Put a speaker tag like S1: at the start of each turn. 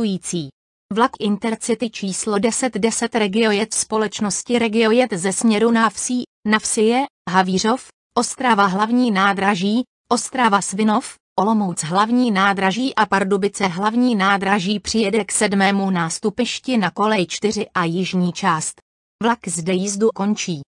S1: cestující. Vlak Intercity číslo 1010 Regiojet společnosti Regiojet ze směru na vsi, na je Havířov, Ostrava hlavní nádraží, Ostrava Svinov, Olomouc hlavní nádraží a Pardubice hlavní nádraží přijede k sedmému nástupišti na kolej 4 a jižní část. Vlak zde
S2: jízdu končí.